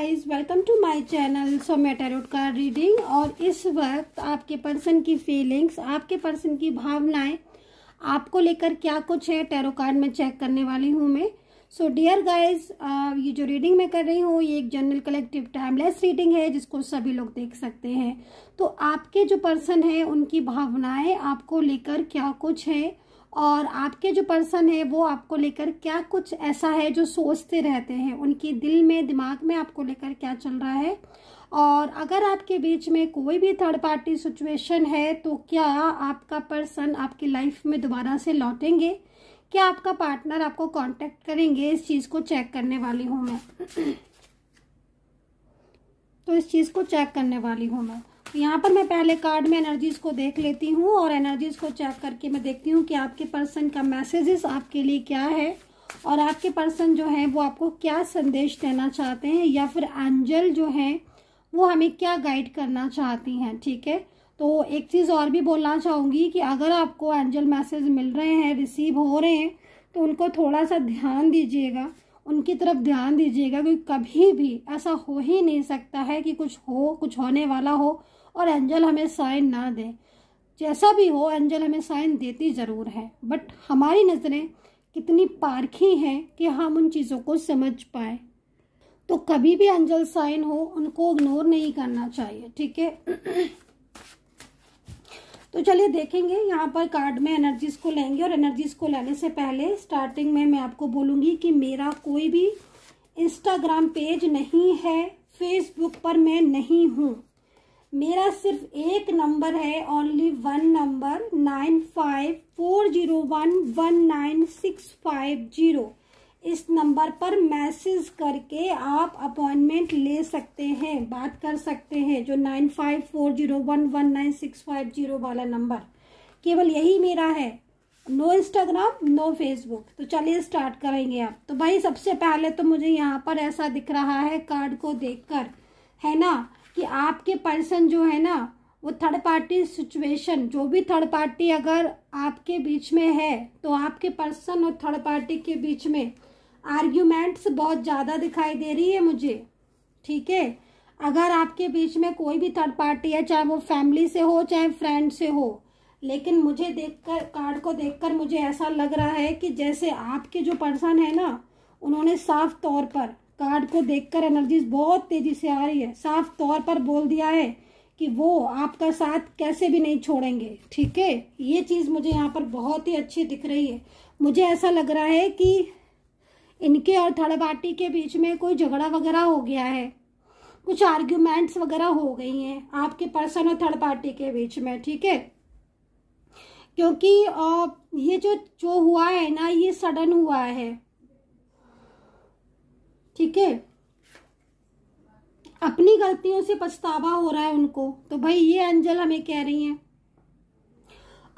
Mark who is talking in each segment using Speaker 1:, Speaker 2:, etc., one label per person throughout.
Speaker 1: guys welcome to my channel Saumya का reading और इस वक्त आपके पर्सन की फीलिंग्स आपके पर्सन की भावनाएं आपको लेकर क्या कुछ है टेरो कार्ड में चेक करने वाली हूं मैं सो डियर गाइस ये जो रीडिंग मैं कर रही हूँ ये एक जनरल कलेक्टिव टाइमलेस रीडिंग है जिसको सभी लोग देख सकते हैं तो आपके जो पर्सन है उनकी भावनाएं आपको लेकर क्या कुछ है और आपके जो पर्सन है वो आपको लेकर क्या कुछ ऐसा है जो सोचते रहते हैं उनके दिल में दिमाग में आपको लेकर क्या चल रहा है और अगर आपके बीच में कोई भी थर्ड पार्टी सिचुएशन है तो क्या आपका पर्सन आपकी लाइफ में दोबारा से लौटेंगे क्या आपका पार्टनर आपको कांटेक्ट करेंगे इस चीज़ को चेक करने वाली हूँ मैं तो इस चीज़ को चेक करने वाली हूँ मैं यहाँ पर मैं पहले कार्ड में एनर्जीज को देख लेती हूँ और एनर्जीज को चेक करके मैं देखती हूँ कि आपके पर्सन का मैसेजेस आपके लिए क्या है और आपके पर्सन जो है वो आपको क्या संदेश देना चाहते हैं या फिर एंजल जो है वो हमें क्या गाइड करना चाहती हैं ठीक है तो एक चीज़ और भी बोलना चाहूँगी कि अगर आपको एंजल मैसेज मिल रहे हैं रिसीव हो रहे हैं तो उनको थोड़ा सा ध्यान दीजिएगा उनकी तरफ ध्यान दीजिएगा क्योंकि कभी भी ऐसा हो ही नहीं सकता है कि कुछ हो कुछ होने वाला हो और एंजल हमें साइन ना दे जैसा भी हो एंजल हमें साइन देती ज़रूर है बट हमारी नज़रें कितनी पारखी हैं कि हम उन चीज़ों को समझ पाए तो कभी भी एंजल साइन हो उनको इग्नोर नहीं करना चाहिए ठीक है तो चलिए देखेंगे यहाँ पर कार्ड में एनर्जीज को लेंगे और एनर्जीज को लेने से पहले स्टार्टिंग में मैं आपको बोलूँगी कि मेरा कोई भी इंस्टाग्राम पेज नहीं है फेसबुक पर मैं नहीं हूँ मेरा सिर्फ एक नंबर है only one number nine five four zero one one nine six five zero इस नंबर पर मैसेज करके आप अपॉइंटमेंट ले सकते हैं बात कर सकते हैं जो nine five four zero one one nine six five zero वाला नंबर केवल यही मेरा है नो इंस्टाग्राम नो फेसबुक तो चलिए स्टार्ट करेंगे आप तो भाई सबसे पहले तो मुझे यहाँ पर ऐसा दिख रहा है कार्ड को देखकर है ना कि आपके पर्सन जो है ना वो थर्ड पार्टी सिचुएशन जो भी थर्ड पार्टी अगर आपके बीच में है तो आपके पर्सन और थर्ड पार्टी के बीच में आर्ग्यूमेंट्स बहुत ज़्यादा दिखाई दे रही है मुझे ठीक है अगर आपके बीच में कोई भी थर्ड पार्टी है चाहे वो फैमिली से हो चाहे फ्रेंड से हो लेकिन मुझे देखकर कार्ड को देखकर मुझे ऐसा लग रहा है कि जैसे आपके जो पर्सन है ना उन्होंने साफ तौर पर कार्ड को देखकर एनर्जीज बहुत तेजी से आ रही है साफ तौर पर बोल दिया है कि वो आपका साथ कैसे भी नहीं छोड़ेंगे ठीक है ये चीज़ मुझे यहाँ पर बहुत ही अच्छी दिख रही है मुझे ऐसा लग रहा है कि इनके और थर्ड पार्टी के बीच में कोई झगड़ा वगैरह हो गया है कुछ आर्ग्यूमेंट्स वगैरह हो गई हैं आपके पर्सन और थर्ड पार्टी के बीच में ठीक है क्योंकि ये जो जो हुआ है ना ये सडन हुआ है ठीक है अपनी गलतियों से पछतावा हो रहा है उनको तो भाई ये अंजल हमें कह रही है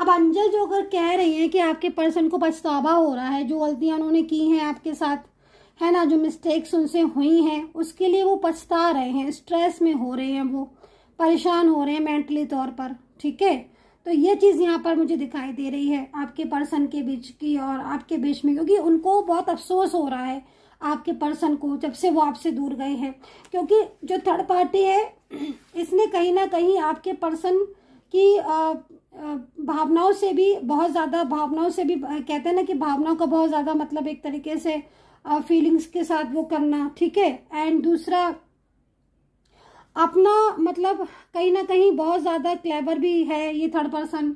Speaker 1: अब अंजल जो अगर कह रही है कि आपके पर्सन को पछतावा हो रहा है जो गलतियां उन्होंने की हैं आपके साथ है ना जो मिस्टेक्स उनसे हुई हैं उसके लिए वो पछता रहे हैं स्ट्रेस में हो रहे हैं वो परेशान हो रहे हैं मेंटली तौर पर ठीक है तो ये चीज़ यहाँ पर मुझे दिखाई दे रही है आपके पर्सन के बीच की और आपके बीच में क्योंकि उनको बहुत अफसोस हो रहा है आपके पर्सन को जब से वो आपसे दूर गए हैं क्योंकि जो थर्ड पार्टी है इसने कहीं ना कहीं आपके पर्सन की आ, भावनाओं से भी बहुत ज़्यादा भावनाओं से भी कहते हैं ना कि भावनाओं का बहुत ज़्यादा मतलब एक तरीके से फीलिंग्स के साथ वो करना ठीक है एंड दूसरा अपना मतलब कहीं ना कहीं बहुत ज़्यादा क्लेवर भी है ये थर्ड पर्सन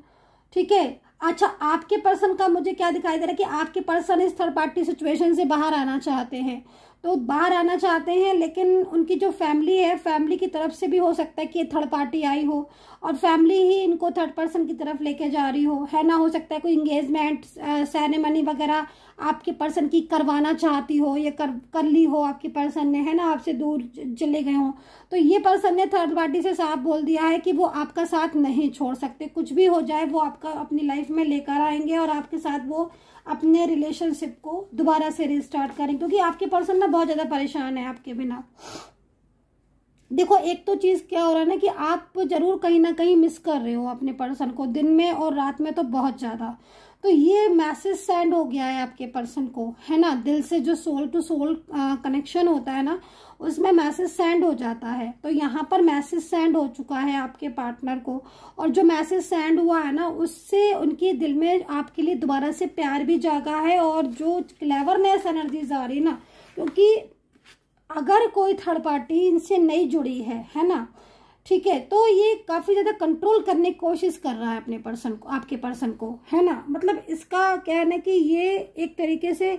Speaker 1: ठीक है अच्छा आपके पर्सन का मुझे क्या दिखाई दे रहा है कि आपके पर्सन इस थर्ड पार्टी सिचुएशन से बाहर आना चाहते हैं तो बाहर आना चाहते हैं लेकिन उनकी जो फैमिली है फैमिली की तरफ से भी हो सकता है कि थर्ड पार्टी आई हो और फैमिली ही इनको थर्ड पर्सन की तरफ लेके जा रही हो है ना हो सकता है कोई इंगेजमेंट सेरेमनी वगैरह आपके पर्सन की करवाना चाहती हो या कर कर ली हो आपके पर्सन ने है ना आपसे दूर चले गए हों तो ये पर्सन ने थर्ड पार्टी से साफ बोल दिया है कि वो आपका साथ नहीं छोड़ सकते कुछ भी हो जाए वो आपका अपनी लाइफ में लेकर आएंगे और आपके साथ वो अपने रिलेशनशिप को दोबारा से रिस्टार्ट करें क्योंकि आपके पर्सन ना बहुत ज़्यादा परेशान है आपके बिना देखो एक तो चीज़ क्या हो रहा है ना कि आप जरूर कहीं ना कहीं मिस कर रहे हो अपने पर्सन को दिन में और रात में तो बहुत ज़्यादा तो ये मैसेज सेंड हो गया है आपके पर्सन को है ना दिल से जो सोल टू सोल कनेक्शन होता है ना उसमें मैसेज सेंड हो जाता है तो यहाँ पर मैसेज सेंड हो चुका है आपके पार्टनर को और जो मैसेज सेंड हुआ है ना उससे उनके दिल में आपके लिए दोबारा से प्यार भी जागा है और जो क्लेवरनेस एनर्जीज आ रही है ना क्योंकि अगर कोई थर्ड पार्टी इनसे नहीं जुड़ी है है ना ठीक है तो ये काफ़ी ज़्यादा कंट्रोल करने की कोशिश कर रहा है अपने पर्सन को आपके पर्सन को है ना मतलब इसका कहना है कि ये एक तरीके से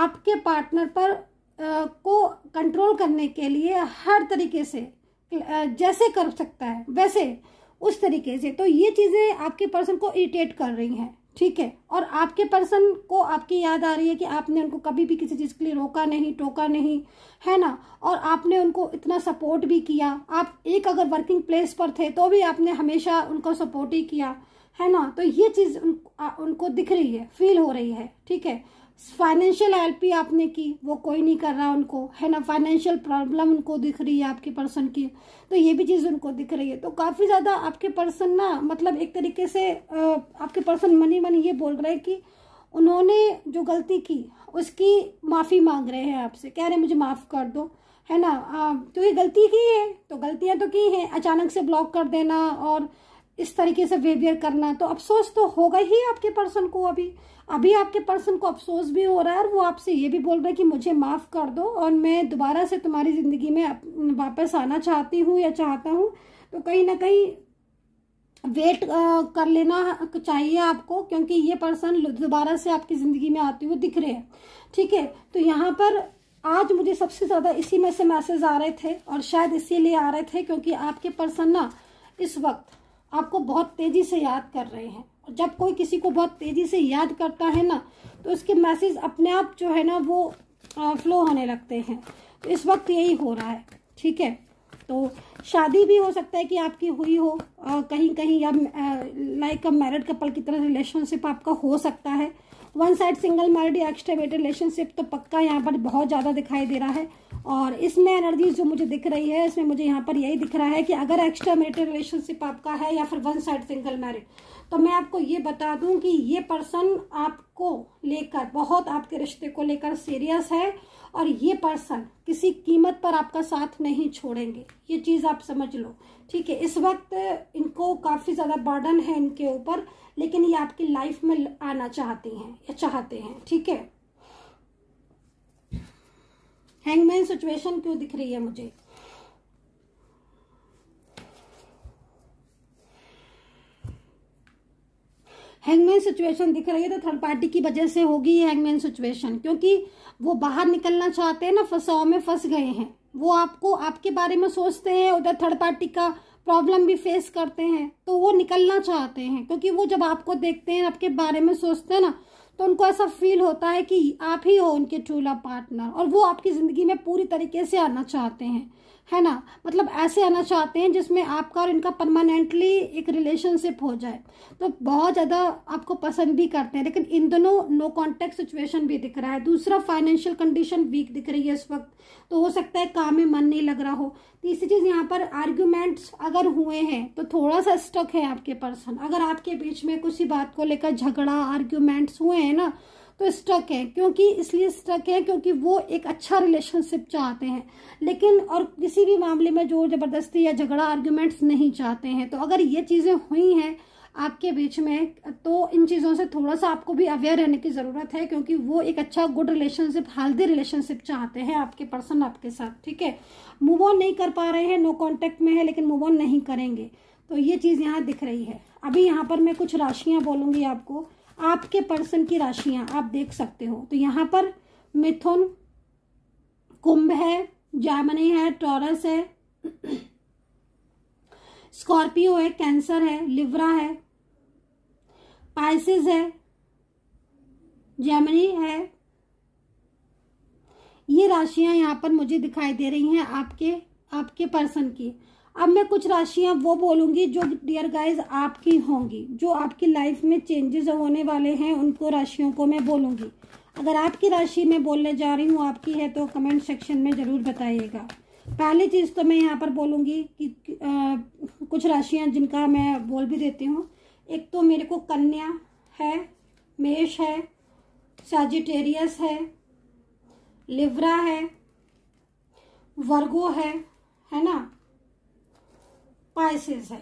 Speaker 1: आपके पार्टनर पर आ, को कंट्रोल करने के लिए हर तरीके से जैसे कर सकता है वैसे उस तरीके से तो ये चीज़ें आपके पर्सन को इरिटेट कर रही हैं ठीक है और आपके पर्सन को आपकी याद आ रही है कि आपने उनको कभी भी किसी चीज़ के लिए रोका नहीं टोका नहीं है ना और आपने उनको इतना सपोर्ट भी किया आप एक अगर वर्किंग प्लेस पर थे तो भी आपने हमेशा उनको सपोर्ट ही किया है ना तो ये चीज़ उन, उनको दिख रही है फील हो रही है ठीक है फाइनेंशियल हेल्प ही आपने की वो कोई नहीं कर रहा उनको है ना फाइनेंशियल प्रॉब्लम उनको दिख रही है आपके पर्सन की तो ये भी चीज़ उनको दिख रही है तो काफ़ी ज़्यादा आपके पर्सन ना मतलब एक तरीके से आपके पर्सन मनी मनी ये बोल रहे हैं कि उन्होंने जो गलती की उसकी माफ़ी मांग रहे हैं आपसे कह रहे हैं मुझे माफ़ कर दो है ना आ, तो ये गलती की है तो गलतियाँ तो की हैं अचानक से ब्लॉक कर देना और इस तरीके से बिहेवियर करना तो अफसोस तो होगा ही आपके पर्सन को अभी अभी आपके पर्सन को अफसोस भी हो रहा है और वो आपसे ये भी बोल रहा है कि मुझे माफ़ कर दो और मैं दोबारा से तुम्हारी ज़िंदगी में वापस आना चाहती हूँ या चाहता हूँ तो कहीं ना कहीं वेट कर लेना चाहिए आपको क्योंकि ये पर्सन दोबारा से आपकी ज़िंदगी में आते हुए दिख रहे हैं ठीक है तो यहाँ पर आज मुझे सबसे ज़्यादा इसी में से मैसेज आ रहे थे और शायद इसीलिए आ रहे थे क्योंकि आपके पर्सन ना इस वक्त आपको बहुत तेज़ी से याद कर रहे हैं जब कोई किसी को बहुत तेजी से याद करता है ना तो उसके मैसेज अपने आप जो है ना वो फ्लो होने लगते हैं तो इस वक्त यही हो रहा है ठीक है तो शादी भी हो सकता है कि आपकी हुई हो आ, कहीं कहीं या लाइक अ मैरिड कपल की तरह रिलेशनशिप आपका हो सकता है वन साइड सिंगल मैरिड या एक्सट्रावेटेड रिलेशनशिप तो पक्का यहाँ पर बहुत ज़्यादा दिखाई दे रहा है और इसमें एनर्जीज जो मुझे दिख रही है इसमें मुझे यहाँ पर यही दिख रहा है कि अगर एक्स्ट्रा मैरिटल रिलेशनशिप आपका है या फिर वन साइड सिंगल मैरिड तो मैं आपको ये बता दूं कि ये पर्सन आपको लेकर बहुत आपके रिश्ते को लेकर सीरियस है और ये पर्सन किसी कीमत पर आपका साथ नहीं छोड़ेंगे ये चीज़ आप समझ लो ठीक है इस वक्त इनको काफ़ी ज़्यादा बर्डन है इनके ऊपर लेकिन ये आपकी लाइफ में आना चाहती हैं या चाहते हैं ठीक है हैंगमैन सिचुएशन क्यों दिख रही है मुझे हैंगमैन सिचुएशन दिख रही है तो थर्ड पार्टी की वजह से होगी हैंगमैन सिचुएशन क्योंकि वो बाहर निकलना चाहते हैं ना फसाओ में फंस गए हैं वो आपको आपके बारे में सोचते हैं उधर थर्ड पार्टी का प्रॉब्लम भी फेस करते हैं तो वो निकलना चाहते हैं क्योंकि वो जब आपको देखते हैं आपके बारे में सोचते हैं ना तो उनको ऐसा फील होता है कि आप ही हो उनके ट्रू पार्टनर और वो आपकी ज़िंदगी में पूरी तरीके से आना चाहते हैं है ना मतलब ऐसे आना चाहते हैं जिसमें आपका और इनका परमानेंटली एक रिलेशनशिप हो जाए तो बहुत ज़्यादा आपको पसंद भी करते हैं लेकिन इन दोनों नो कॉन्टेक्ट सिचुएशन भी दिख रहा है दूसरा फाइनेंशियल कंडीशन वीक दिख रही है इस वक्त तो हो सकता है काम में मन नहीं लग रहा हो तीसरी चीज़ यहाँ पर आर्ग्यूमेंट्स अगर हुए हैं तो थोड़ा सा स्टक है आपके पर्सन अगर आपके बीच में किसी बात को लेकर झगड़ा आर्ग्यूमेंट्स हुए हैं ना तो स्टक है क्योंकि इसलिए स्टक है क्योंकि वो एक अच्छा रिलेशनशिप चाहते हैं लेकिन और किसी भी मामले में जोर जबरदस्ती या झगड़ा आर्ग्यूमेंट्स नहीं चाहते हैं तो अगर ये चीज़ें हुई हैं आपके बीच में तो इन चीज़ों से थोड़ा सा आपको भी अवेयर रहने की ज़रूरत है क्योंकि वो एक अच्छा गुड रिलेशनशिप हेल्दी रिलेशनशिप चाहते हैं आपके पर्सन आपके साथ ठीक है मूव ऑन नहीं कर पा रहे हैं नो कॉन्टेक्ट में है लेकिन मूव ऑन नहीं करेंगे तो ये चीज़ यहाँ दिख रही है अभी यहाँ पर मैं कुछ राशियां बोलूंगी आपको आपके पर्सन की राशियां आप देख सकते हो तो यहाँ पर मिथुन कुंभ है जामनी है टॉरस है स्कॉर्पियो है कैंसर है लिवरा है पाइसिस है जैमनी है ये राशियां यहाँ पर मुझे दिखाई दे रही हैं आपके आपके पर्सन की अब मैं कुछ राशियां वो बोलूंगी जो डियर गाइस आपकी होंगी जो आपकी लाइफ में चेंजेस होने वाले हैं उनको राशियों को मैं बोलूंगी अगर आपकी राशि में बोलने जा रही हूँ आपकी है तो कमेंट सेक्शन में ज़रूर बताइएगा पहली चीज़ तो मैं यहाँ पर बोलूँगी कि आ, कुछ राशियाँ जिनका मैं बोल भी देती हूँ एक तो मेरे को कन्या है मेष है साजिटेरियस है लिवरा है वर्गो है है ना पाइसिस है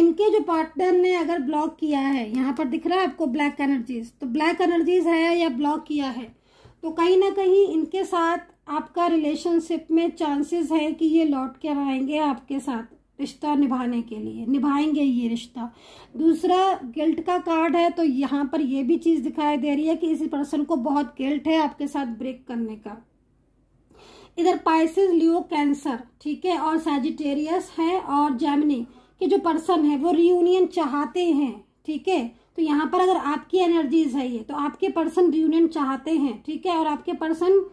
Speaker 1: इनके जो पार्टनर ने अगर ब्लॉक किया है यहाँ पर दिख रहा है आपको ब्लैक एनर्जीज तो ब्लैक एनर्जीज है या ब्लॉक किया है तो कहीं ना कहीं इनके साथ आपका रिलेशनशिप में चांसेस है कि ये लौट कर आएंगे आपके साथ रिश्ता निभाने के लिए निभाएंगे ये रिश्ता दूसरा गिल्ट का कार्ड है तो यहाँ पर यह भी चीज़ दिखाई दे रही है कि इसी पर्सन को बहुत गिल्ट है आपके साथ ब्रेक करने का इधर पाइसिस लियो कैंसर ठीक है और सेजिटेरियस है और जैमनी के जो पर्सन है वो रियूनियन चाहते हैं ठीक है तो यहाँ पर अगर आपकी एनर्जीज है ये तो आपके पर्सन रियूनियन चाहते हैं ठीक है और आपके पर्सन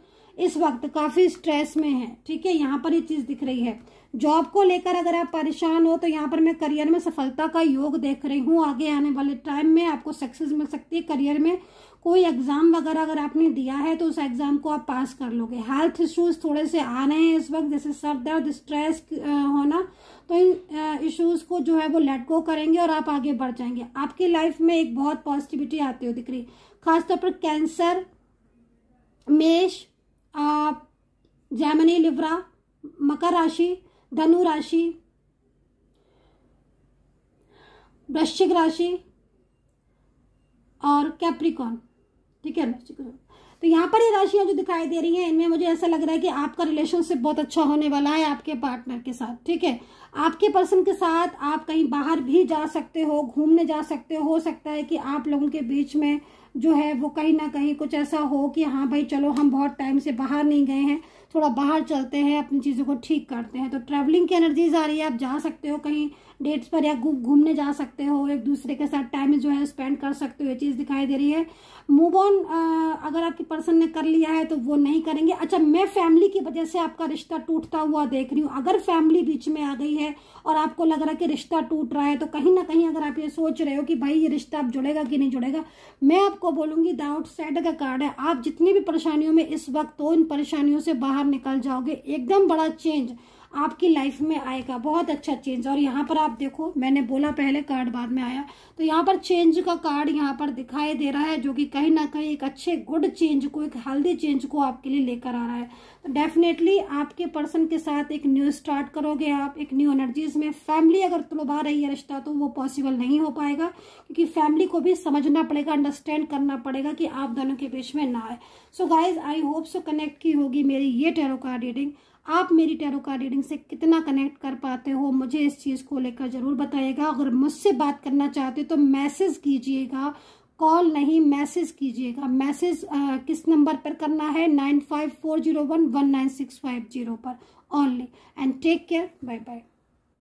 Speaker 1: इस वक्त काफी स्ट्रेस में है ठीक है यहाँ पर ये चीज दिख रही है जॉब को लेकर अगर आप परेशान हो तो यहाँ पर मैं करियर में सफलता का योग देख रही हूँ आगे आने वाले टाइम में आपको सक्सेस मिल सकती है करियर में कोई एग्जाम वगैरह अगर आपने दिया है तो उस एग्जाम को आप पास कर लोगे हेल्थ इश्यूज थोड़े से आ रहे हैं इस वक्त जैसे सर दर्द स्ट्रेस होना तो इन इश्यूज को जो है वो लेट गो करेंगे और आप आगे बढ़ जाएंगे आपकी लाइफ में एक बहुत पॉजिटिविटी आती हो दिख रही खासतौर पर कैंसर मेष जैमनी लिवरा मकर राशि धनु राशि वृश्चिक राशि और कैप्रिकॉन ठीक है तो यहाँ पर ये राशियां जो दिखाई दे रही हैं इनमें मुझे ऐसा लग रहा है कि आपका रिलेशनशिप बहुत अच्छा होने वाला है आपके पार्टनर के साथ ठीक है आपके पर्सन के साथ आप कहीं बाहर भी जा सकते हो घूमने जा सकते हो हो सकता है कि आप लोगों के बीच में जो है वो कहीं ना कहीं कुछ ऐसा हो कि हाँ भाई चलो हम बहुत टाइम से बाहर नहीं गए हैं थोड़ा बाहर चलते हैं अपनी चीज़ों को ठीक करते हैं तो ट्रैवलिंग की एनर्जीज आ रही है आप जा सकते हो कहीं डेट्स पर या घूमने जा सकते हो एक दूसरे के साथ टाइम जो है स्पेंड कर सकते हो ये चीज़ दिखाई दे रही है मूव ऑन अगर आपके पर्सन ने कर लिया है तो वो नहीं करेंगे अच्छा मैं फैमिली की वजह से आपका रिश्ता टूटता हुआ देख रही हूँ अगर फैमिली बीच में आ गई है और आपको लग रहा है कि रिश्ता टूट रहा है तो कहीं ना कहीं अगर आप ये सोच रहे हो कि भाई ये रिश्ता आप जुड़ेगा कि नहीं जुड़ेगा मैं आपको बोलूंगी द आउटसाइडर का कार्ड है आप जितनी भी परेशानियों में इस वक्त हो इन परेशानियों से बाहर बाहर निकल जाओगे एकदम बड़ा चेंज आपकी लाइफ में आएगा बहुत अच्छा चेंज और यहाँ पर आप देखो मैंने बोला पहले कार्ड बाद में आया तो यहाँ पर चेंज का कार्ड यहाँ पर दिखाई दे रहा है जो कि कहीं ना कहीं एक अच्छे गुड चेंज को एक हेल्दी चेंज को आपके लिए लेकर आ रहा है तो डेफिनेटली आपके पर्सन के साथ एक न्यू स्टार्ट करोगे आप एक न्यू एनर्जीज में फैमिली अगर तुलवा रही है रिश्ता तो वो पॉसिबल नहीं हो पाएगा क्योंकि फैमिली को भी समझना पड़ेगा अंडरस्टैंड करना पड़ेगा कि आप दोनों के बीच में ना आए so guys I hope so connect की होगी मेरी ये टेरो कार्ड रीडिंग आप मेरी टैरो कार्ड रीडिंग से कितना कनेक्ट कर पाते हो मुझे इस चीज़ को लेकर ज़रूर बताइएगा अगर मुझसे बात करना चाहते हो तो मैसेज कीजिएगा कॉल नहीं मैसेज कीजिएगा मैसेज किस नंबर पर करना है nine five four zero one one nine six five zero पर only and take care bye bye